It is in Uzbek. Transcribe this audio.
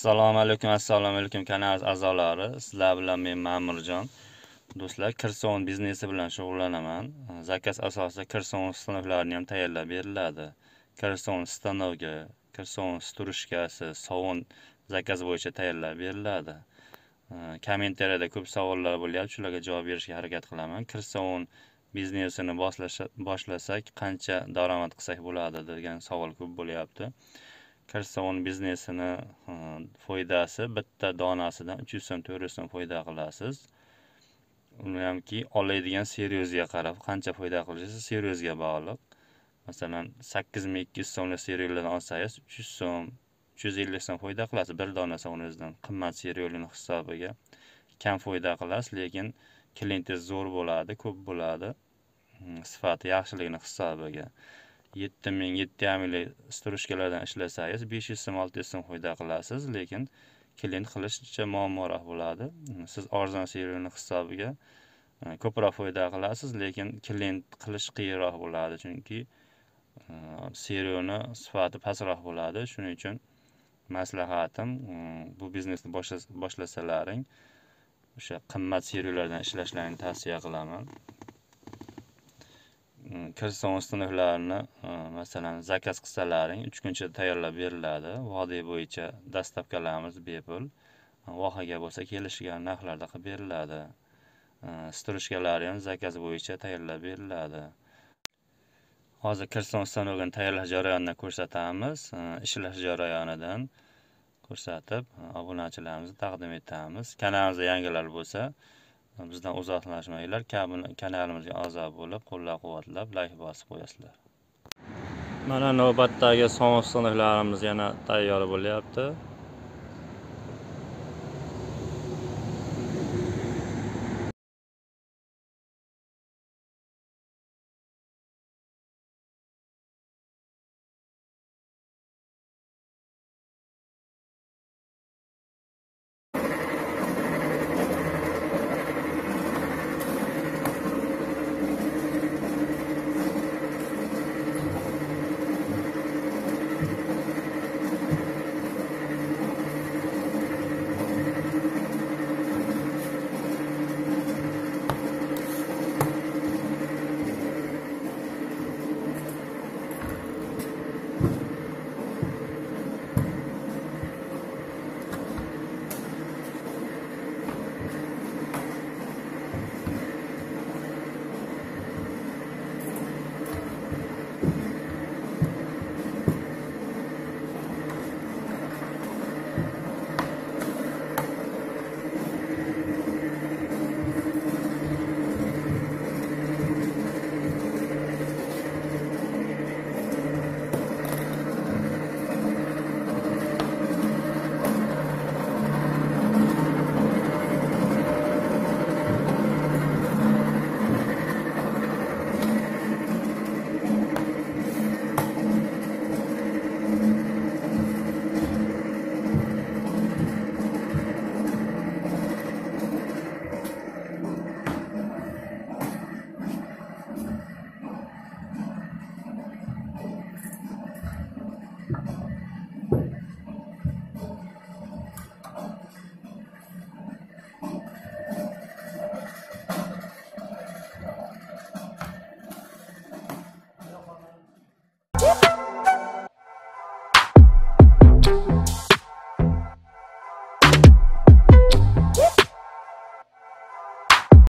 assalomu alaykum assalomu alaykum kanal a'zolari sizlar bilan men ma'murjon do'stlar kirson biznesi bilan shug'ullanaman zakaz asosida kirson stanoklarini ham tayyorlab beriladi kirson stanovga kirson sturishkasi sovun zakaz bo'yicha tayyorlab beriladi kommentariyada ko'p savollar bo'lyapti shularga javob berishga harakat qilaman kirson biznesini boshlasak qancha daromad qilsak bo'ladi degan savol ko'p bo'lyapti kasson biznesini foydasi bitta donasidan uch yuz so'm to'rt yuz so'm foyda qilasiz hamki olaydigan seriyozga qarab qancha foyda qilishingiz seriyozga bog'liq masalan sakkiz ming ikki yuz so'mlik servislardan olsangiz uch yuz so'm uch yuz ellik so'm foyda qilasiz bir donasi o'zingizdan qimmat servisni hisobiga kam foyda qilasiz lekin klientingiz zo'r bo'ladi ko'p bo'ladi sifati yaxshiligini hisobiga yetti ming yetti yamilik strujkalardan ishlasangiz besh yuz so'm olti yuz so'm foyda qilasiz lekin klient qilishcha muammoroq bo'ladi siz arzon servisni hisobiga e, ko'proq foyda qilasiz lekin klient qilish qiyinroq bo'ladi chunki e, servisni sifati pastroq bo'ladi shuning uchun maslahatim e, bu biznesni boshlasalaring o'sha qimmat servislardan ishlashlarini tavsiya qilaman kirson sinflarini masalan zakaz qilsalaring uch kun ichida tayyorlab beriladi vodiy bo'yicha dastavkalarimiz bepul vohaga bo'lsa kelishgan narxlarda qilib beriladi struchkalari ham zakaz bo'yicha tayyorlab beriladi hozir kirson stanovkani tayyorlash jarayonini ko'rsatamiz ishlash jarayonidan ko'rsatib obunachilarimizga taqdim etamiz kanalimizda yangilar bo'lsa bizdan uzoqlashmanglar kanalimizga a'zo bo'lib qo'llab quvvatlab layk bosib qo'yasizlar mana navbatdagi somon siniqlarimiz yana tayyor bo'lyapti